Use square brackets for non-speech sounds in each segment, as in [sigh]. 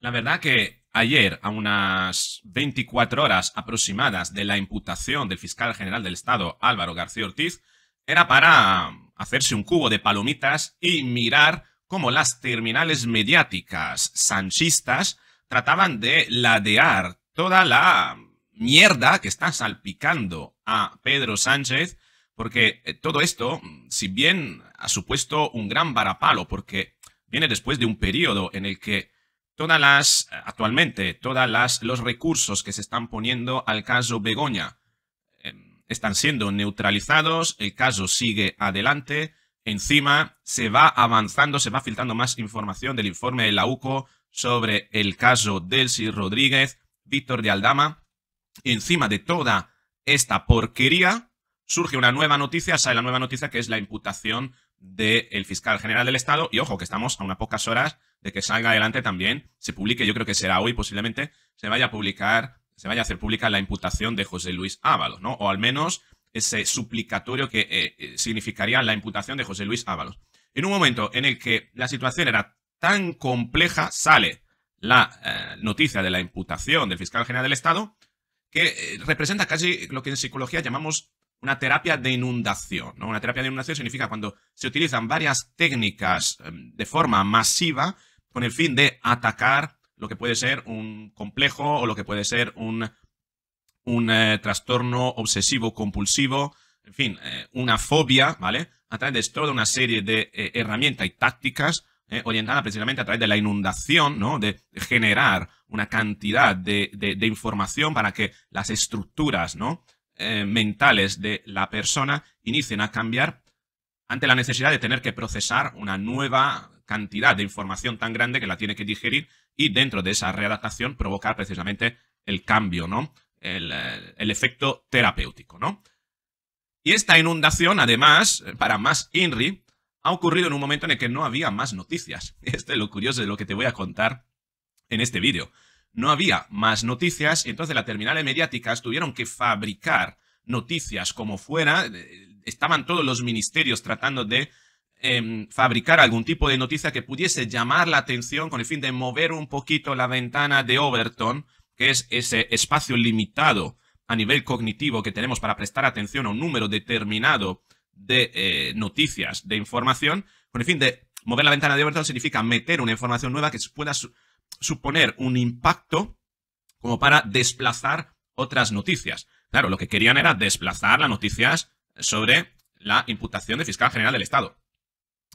La verdad que ayer, a unas 24 horas aproximadas de la imputación del fiscal general del Estado, Álvaro García Ortiz, era para hacerse un cubo de palomitas y mirar cómo las terminales mediáticas sanchistas trataban de ladear toda la mierda que está salpicando a Pedro Sánchez, porque eh, todo esto, si bien ha supuesto un gran varapalo, porque viene después de un periodo en el que todas las, actualmente, todos los recursos que se están poniendo al caso Begoña eh, están siendo neutralizados, el caso sigue adelante, encima se va avanzando, se va filtrando más información del informe de la UCO sobre el caso Delcy Rodríguez, Víctor de Aldama, encima de toda esta porquería surge una nueva noticia, sale la nueva noticia que es la imputación del fiscal general del Estado. Y ojo, que estamos a unas pocas horas de que salga adelante también, se publique, yo creo que será hoy posiblemente, se vaya a publicar, se vaya a hacer pública la imputación de José Luis Ábalos, ¿no? O al menos ese suplicatorio que eh, eh, significaría la imputación de José Luis Ábalos. En un momento en el que la situación era tan compleja, sale la eh, noticia de la imputación del fiscal general del Estado, que representa casi lo que en psicología llamamos una terapia de inundación. ¿no? Una terapia de inundación significa cuando se utilizan varias técnicas em, de forma masiva con el fin de atacar lo que puede ser un complejo o lo que puede ser un, un eh, trastorno obsesivo compulsivo, en fin, eh, una fobia, ¿vale? A través de toda una serie de eh, herramientas y tácticas orientadas precisamente a través de la inundación, ¿no? De generar una cantidad de, de información para que las estructuras, ¿no? Eh, mentales de la persona inicien a cambiar ante la necesidad de tener que procesar una nueva cantidad de información tan grande que la tiene que digerir y dentro de esa readaptación provocar precisamente el cambio, ¿no? El, eh, efecto terapéutico, ¿no? Y esta inundación, además, eh, para más INRI, ha ocurrido en un momento en el que no había más noticias. [laughs] Este es lo curioso de lo que te voy a contar en este vídeo no había más noticias, entonces las terminales mediáticas tuvieron que fabricar noticias como fuera, eh, estaban todos los ministerios tratando de em, fabricar algún tipo de noticia que pudiese llamar la atención con el fin de mover un poquito la ventana de Overton, que es ese espacio limitado a nivel cognitivo que tenemos para prestar atención a un número determinado de eh, noticias, de información, con el fin de mover la ventana de Overton significa meter una información nueva que pueda suponer un impacto como para desplazar otras noticias. Claro, lo que querían era desplazar las noticias sobre la imputación de fiscal general del Estado.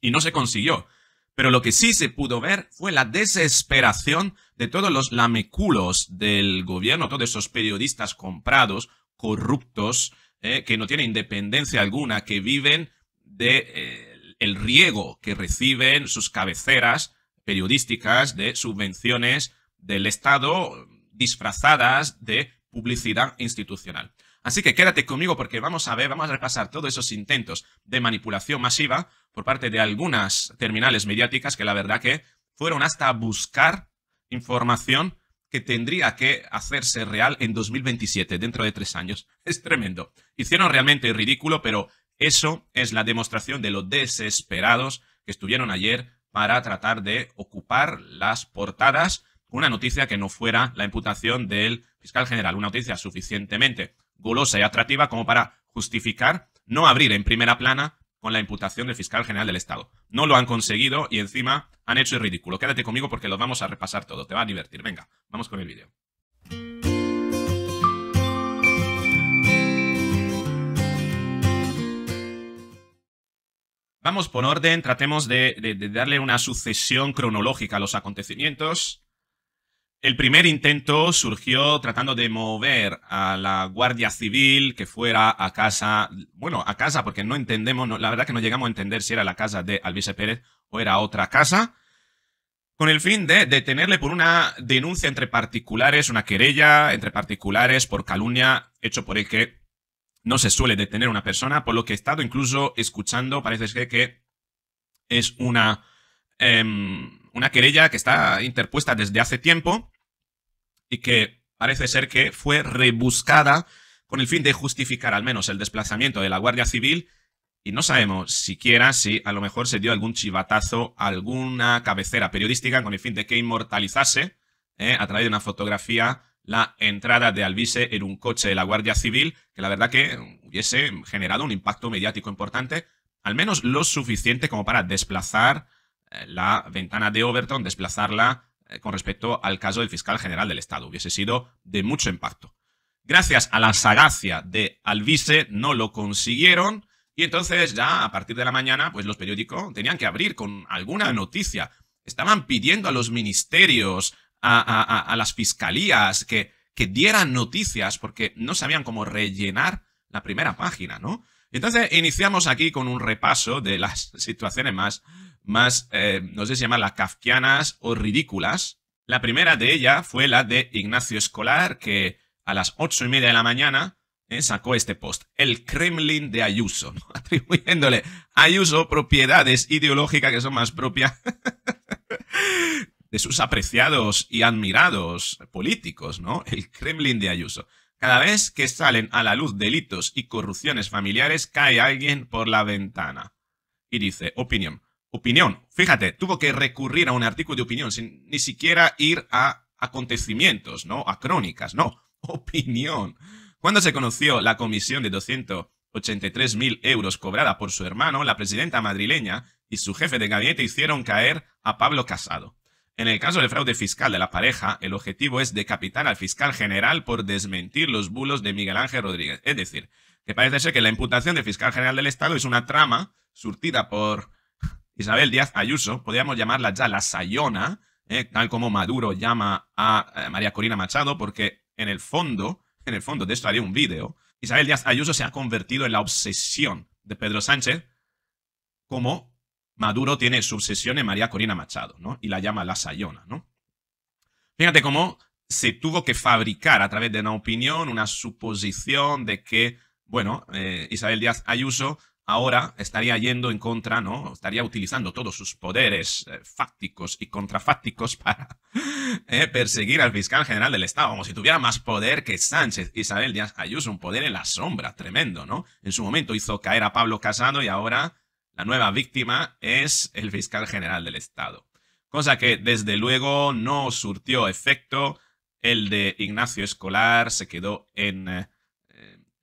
Y no se consiguió. Pero lo que sí se pudo ver fue la desesperación de todos los lameculos del gobierno, todos esos periodistas comprados, corruptos, eh, que no tienen independencia alguna, que viven de eh, riego que reciben sus cabeceras periodísticas de subvenciones del Estado disfrazadas de publicidad institucional. Así que quédate conmigo porque vamos a ver, vamos a repasar todos esos intentos de manipulación masiva por parte de algunas terminales mediáticas que la verdad que fueron hasta buscar información que tendría que hacerse real en 2027, dentro de tres años. [laughs] Es tremendo. Hicieron realmente ridículo, pero eso es la demostración de lo desesperados que estuvieron ayer para tratar de ocupar las portadas una noticia que no fuera la imputación del fiscal general, una noticia suficientemente golosa y atractiva como para justificar no abrir en primera plana con la imputación del fiscal general del Estado. No lo han conseguido y encima han hecho el ridículo. Quédate conmigo porque lo vamos a repasar todo. Te va a divertir. Venga, vamos con el vídeo. Vamos por orden, tratemos de, darle una sucesión cronológica a los acontecimientos. El primer intento surgió tratando de mover a la Guardia Civil que fuera a casa, bueno, a casa porque no entendemos, la verdad que no llegamos a entender si era la casa de Alvise Pérez o era otra casa, con el fin de detenerle por una denuncia entre particulares, una querella entre particulares por calumnia hecho por el que no se suele detener una persona, por lo que he estado incluso escuchando, parece que es una, em, una querella que está interpuesta desde hace tiempo y que parece ser que fue rebuscada con el fin de justificar al menos el desplazamiento de la Guardia Civil y no sabemos siquiera si a lo mejor se dio algún chivatazo, alguna cabecera periodística con el fin de que inmortalizase eh, a través de una fotografía la entrada de Alvise en un coche de la Guardia Civil, que la verdad que hubiese generado un impacto mediático importante, al menos lo suficiente como para desplazar eh, la ventana de Overton, desplazarla eh, con respecto al caso del fiscal general del Estado. Hubiese sido de mucho impacto. Gracias a la sagacia de Alvise no lo consiguieron y entonces ya a partir de la mañana pues los periódicos tenían que abrir con alguna noticia. Estaban pidiendo a los ministerios, a, las fiscalías que, que dieran noticias porque no sabían cómo rellenar la primera página, ¿no? Entonces iniciamos aquí con un repaso de las [laughs] situaciones más, más eh, no sé si llaman kafkianas o ridículas. La primera de ellas fue la de Ignacio Escolar, que a las ocho y media de la mañana eh, sacó este post, el Kremlin de Ayuso, [laughs] atribuyéndole a Ayuso propiedades ideológicas que son más propias [laughs] de sus apreciados y admirados políticos, ¿no? [laughs] El Kremlin de Ayuso. Cada vez que salen a la luz delitos y corrupciones familiares, cae alguien por la ventana. Y dice, opinión. Opinión. Fíjate, tuvo que recurrir a un artículo de opinión sin ni siquiera ir a acontecimientos, ¿no? A crónicas, no. [laughs] Opinión. Cuando se conoció la comisión de 283.000 euros cobrada por su hermano, la presidenta madrileña y su jefe de gabinete hicieron caer a Pablo Casado. En el caso del fraude fiscal de la pareja, el objetivo es decapitar al fiscal general por desmentir los bulos de Miguel Ángel Rodríguez. Es decir, que parece ser que la imputación del fiscal general del Estado es una trama surtida por Isabel Díaz Ayuso, podríamos llamarla ya la Sayona, ¿eh? tal como Maduro llama a eh, María Corina Machado, porque en el fondo, en el fondo de esto haré un vídeo, Isabel Díaz Ayuso se ha convertido en la obsesión de Pedro Sánchez como Maduro tiene subsesión en María Corina Machado, ¿no? Y la llama la Sayona, ¿no? Fíjate cómo se tuvo que fabricar a través de una opinión, una suposición de que, bueno, eh, Isabel Díaz Ayuso ahora estaría yendo en contra, ¿no? Estaría utilizando todos sus poderes eh, fácticos y contrafácticos [laughs] para eh, perseguir al fiscal general del Estado, como si tuviera más poder que Sánchez. Isabel Díaz Ayuso, un poder en la sombra, tremendo, ¿no? En su momento hizo caer a Pablo Casado y ahora la nueva víctima es el fiscal general del Estado, cosa que desde luego no surtió efecto. El de Ignacio Escolar se quedó en, eh,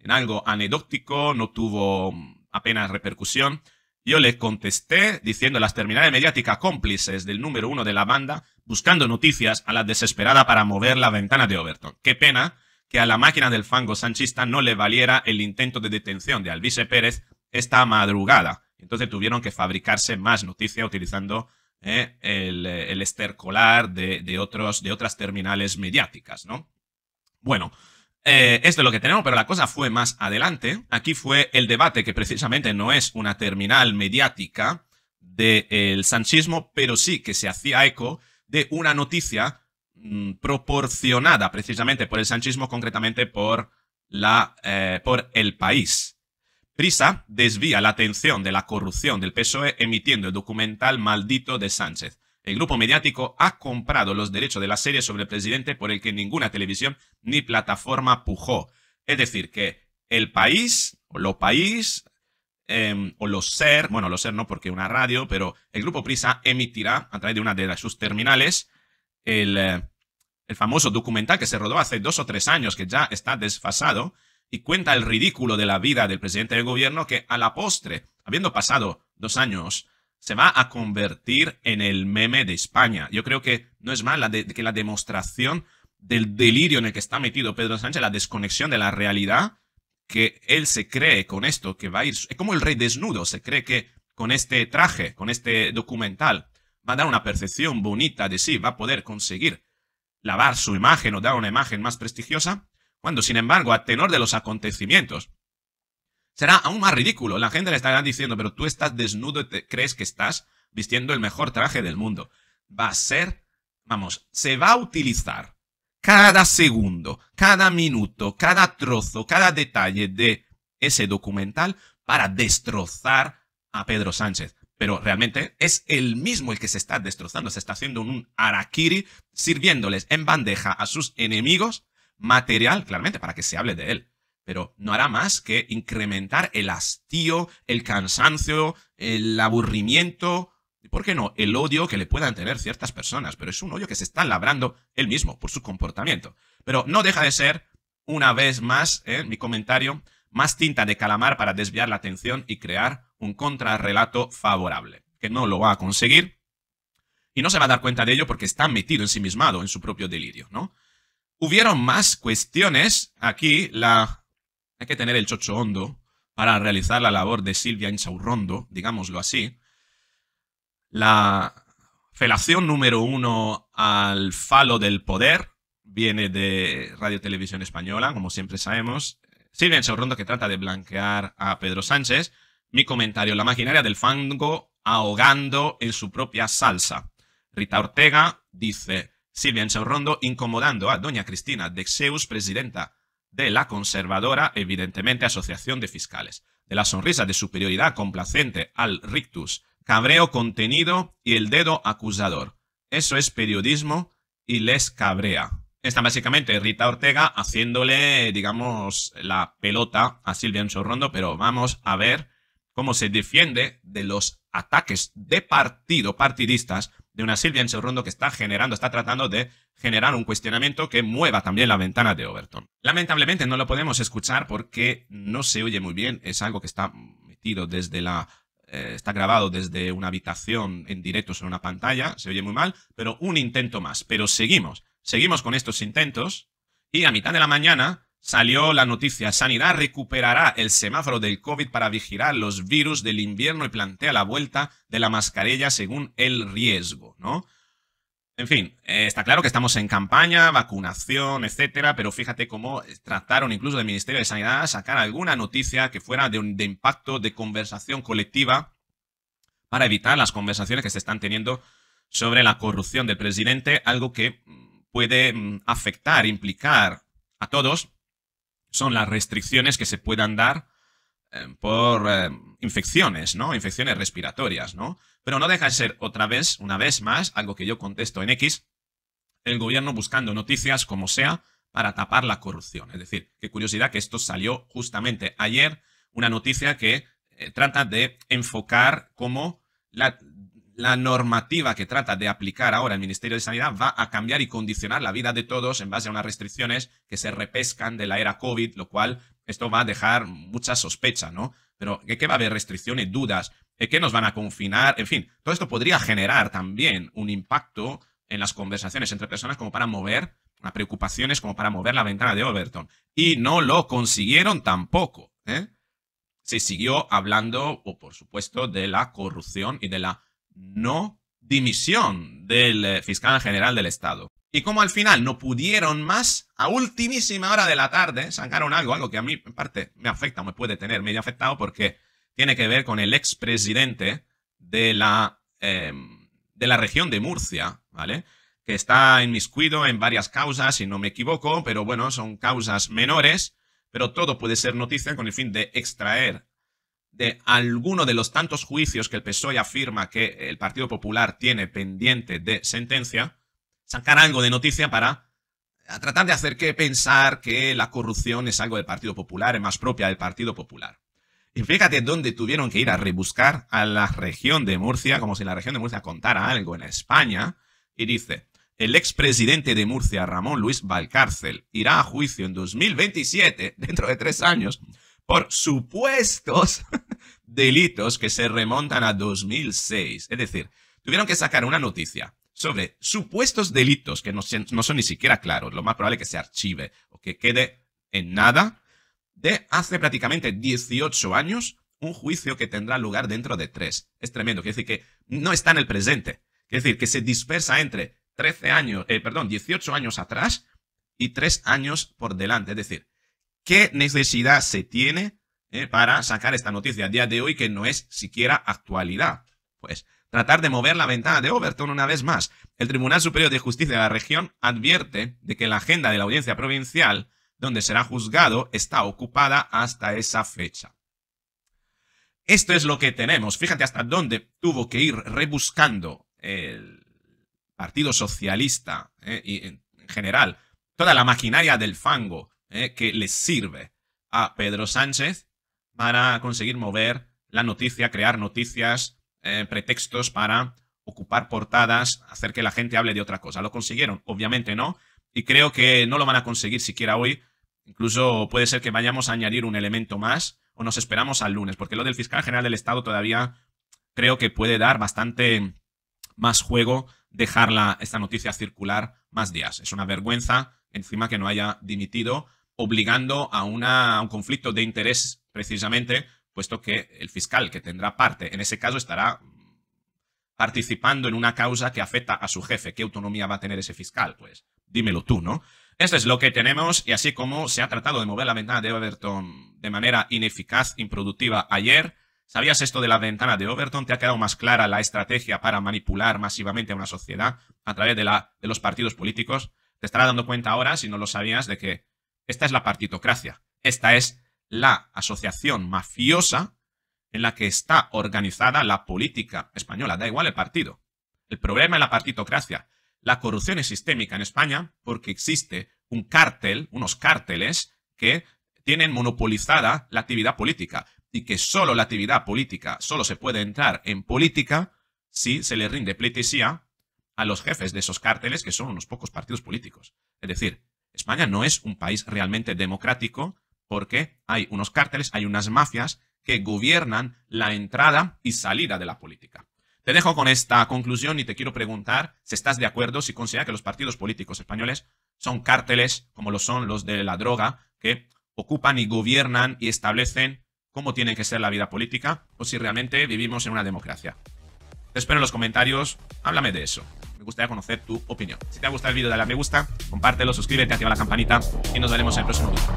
en algo anecdótico, no tuvo mm, apenas repercusión. Yo le contesté diciendo las terminales mediáticas cómplices del número uno de la banda, buscando noticias a la desesperada para mover la ventana de Overton. Qué pena que a la máquina del fango sanchista no le valiera el intento de detención de Alvise Pérez esta madrugada, entonces tuvieron que fabricarse más noticia utilizando eh, eh, el, estercolar de, otros, de otras terminales mediáticas, ¿no? Bueno, eh, esto es lo que tenemos, pero la cosa fue más adelante. Aquí fue el debate que precisamente no es una terminal mediática del sanchismo, pero sí que se hacía eco de una noticia mm, proporcionada precisamente por el sanchismo, concretamente por, la, por el país. Prisa desvía la atención de la corrupción del PSOE emitiendo el documental Maldito de Sánchez. El grupo mediático ha comprado los derechos de la serie sobre el presidente por el que ninguna televisión ni plataforma pujó. Es decir, que el país, o lo país, em, o los SER, bueno, los SER no porque una radio, pero el grupo Prisa emitirá a través de una de sus terminales el eh, famoso documental que se rodó hace dos o tres años, que ya está desfasado, y cuenta el ridículo de la vida del presidente del gobierno que a la postre, habiendo pasado dos años, se va a convertir en el meme de España. Yo creo que no es más que la demostración del delirio en el que está metido Pedro Sánchez, la desconexión de la realidad, que él se cree con esto, que va a ir, es como el rey desnudo, se cree que con este traje, con este documental, va a dar una percepción bonita de sí, va a poder conseguir lavar su imagen o dar una imagen más prestigiosa, cuando, sin embargo, a tenor de los acontecimientos, será aún más ridículo. La gente le estará diciendo, pero tú estás desnudo y te crees que estás vistiendo el mejor traje del mundo. Va a ser, vamos, se va a utilizar cada segundo, cada minuto, cada trozo, cada detalle de ese documental para destrozar a Pedro Sánchez. Pero realmente es el mismo el que se está destrozando, se está haciendo un arakiri sirviéndoles en bandeja a sus enemigos material, claramente, para que se hable de él. Pero no hará más que incrementar el hastío, el cansancio, el aburrimiento, y por qué no, el odio que le puedan tener ciertas personas. Pero es un odio que se está labrando él mismo por su comportamiento. Pero no deja de ser, una vez más, eh, mi comentario, más tinta de calamar para desviar la atención y crear un contrarrelato favorable. Que no lo va a conseguir, y no se va a dar cuenta de ello porque está metido en sí mismo en su propio delirio, ¿no? Hubieron más cuestiones. Aquí la... hay que tener el chocho hondo para realizar la labor de Silvia Insaurrondo, digámoslo así. La felación número uno al falo del poder viene de Radio Televisión Española, como siempre sabemos. Silvia Insaurrondo que trata de blanquear a Pedro Sánchez. Mi comentario, la maquinaria del fango ahogando en su propia salsa. Rita Ortega dice, Silvia sorrondo incomodando a doña Cristina Dexeus, presidenta de la conservadora, evidentemente asociación de fiscales, de la sonrisa de superioridad complacente al rictus, cabreo contenido y el dedo acusador. Eso es periodismo y les cabrea. Está básicamente Rita Ortega haciéndole, digamos, la pelota a Silvia Sorrondo pero vamos a ver cómo se defiende de los ataques de partido, partidistas, de una Silvia en segundo que está generando, está tratando de generar un cuestionamiento que mueva también la ventana de Overton. Lamentablemente no lo podemos escuchar porque no se oye muy bien, es algo que está metido desde la... Eh, está grabado desde una habitación en directo sobre una pantalla, se oye muy mal, pero un intento más. Pero seguimos, seguimos con estos intentos y a mitad de la mañana Salió la noticia, Sanidad recuperará el semáforo del COVID para vigilar los virus del invierno y plantea la vuelta de la mascarilla según el riesgo, ¿no? En fin, eh, está claro que estamos en campaña, vacunación, etcétera, pero fíjate cómo trataron incluso del Ministerio de Sanidad sacar alguna noticia que fuera de, de impacto de conversación colectiva para evitar las conversaciones que se están teniendo sobre la corrupción del presidente, algo que mm, puede mm, afectar, implicar a todos son las restricciones que se puedan dar eh, por eh, infecciones, ¿no? Infecciones respiratorias, ¿no? Pero no deja de ser otra vez, una vez más, algo que yo contesto en X, el gobierno buscando noticias como sea para tapar la corrupción. Es decir, qué curiosidad que esto salió justamente ayer, una noticia que eh, trata de enfocar cómo la la normativa que trata de aplicar ahora el Ministerio de Sanidad va a cambiar y condicionar la vida de todos en base a unas restricciones que se repescan de la era COVID, lo cual esto va a dejar mucha sospecha, ¿no? Pero ¿qué va a haber restricciones, dudas, ¿Eh, que nos van a confinar, en fin, todo esto podría generar también un impacto en las conversaciones entre personas como para mover las preocupaciones, como para mover la ventana de Overton. Y no lo consiguieron tampoco. ¿eh? Se siguió hablando, o por supuesto, de la corrupción y de la no dimisión del eh, fiscal general del Estado. Y como al final no pudieron más, a ultimísima hora de la tarde sacaron algo, algo que a mí en parte me afecta, me puede tener medio afectado porque tiene que ver con el expresidente de la, em, de la región de Murcia, ¿vale? Que está inmiscuido en varias causas, si no me equivoco, pero bueno, son causas menores, pero todo puede ser noticia con el fin de extraer de alguno de los tantos juicios que el PSOE afirma que el Partido Popular tiene pendiente de sentencia, sacar algo de noticia para tratar de hacer que pensar que la corrupción es algo del Partido Popular, es más propia del Partido Popular. Y fíjate dónde tuvieron que ir a rebuscar a la región de Murcia, como si la región de Murcia contara algo en España, y dice, el expresidente de Murcia, Ramón Luis Valcárcel, irá a juicio en 2027, dentro de tres años, por supuestos [laughs] delitos que se remontan a 2006. Es decir, tuvieron que sacar una noticia sobre supuestos delitos que no, son ni siquiera claros, lo más probable es que se archive o que quede en nada, de hace prácticamente 18 años, un juicio que tendrá lugar dentro de tres. Es tremendo, quiere decir que no está en el presente, quiere decir que se dispersa entre 13 años, eh, perdón, 18 años atrás y tres años por delante, es decir, ¿Qué necesidad se tiene eh, para sacar esta noticia a día de hoy que no es siquiera actualidad? Pues tratar de mover la ventana de Overton una vez más. El Tribunal Superior de Justicia de la región advierte de que la agenda de la audiencia provincial donde será juzgado está ocupada hasta esa fecha. Esto es lo que tenemos. Fíjate hasta dónde tuvo que ir rebuscando el Partido Socialista eh, y en general toda la maquinaria del fango eh, que les sirve a Pedro Sánchez para conseguir mover la noticia, crear noticias, eh, pretextos para ocupar portadas, hacer que la gente hable de otra cosa. ¿Lo consiguieron? Obviamente no. Y creo que no lo van a conseguir siquiera hoy. Incluso puede ser que vayamos a añadir un elemento más o nos esperamos al lunes, porque lo del fiscal general del Estado todavía creo que puede dar bastante más juego dejar esta noticia circular más días. Es una vergüenza encima que no haya dimitido, obligando a, una, un conflicto de interés precisamente, puesto que el fiscal que tendrá parte, en ese caso estará participando en una causa que afecta a su jefe. ¿Qué autonomía va a tener ese fiscal? Pues dímelo tú, ¿no? Eso es lo que tenemos y así como se ha tratado de mover la ventana de Overton de manera ineficaz, improductiva ayer, ¿sabías esto de la ventana de Overton? ¿Te ha quedado más clara la estrategia para manipular masivamente a una sociedad a través de, la, de los partidos políticos? te estarás dando cuenta ahora, si no lo sabías, de que esta es la partitocracia. Esta es la asociación mafiosa en la que está organizada la política española. Da igual el partido. El problema es la partitocracia. La corrupción es sistémica en España porque existe un cártel, unos cárteles que tienen monopolizada la actividad política y que solo la actividad política, solo se puede entrar en política si se le rinde pleitesía a los jefes de esos cárteles, que son unos pocos partidos políticos. Es decir, España no es un país realmente democrático porque hay unos cárteles, hay unas mafias que gobiernan la entrada y salida de la política. Te dejo con esta conclusión y te quiero preguntar si estás de acuerdo, si consideras que los partidos políticos españoles son cárteles como lo son los de la droga, que ocupan y gobiernan y establecen cómo tiene que ser la vida política, o si realmente vivimos en una democracia. Te espero en los comentarios, háblame de eso. Me gustaría conocer tu opinión. Si te ha gustado el vídeo, dale a me gusta, compártelo, suscríbete, activa la campanita y nos veremos en el próximo vídeo.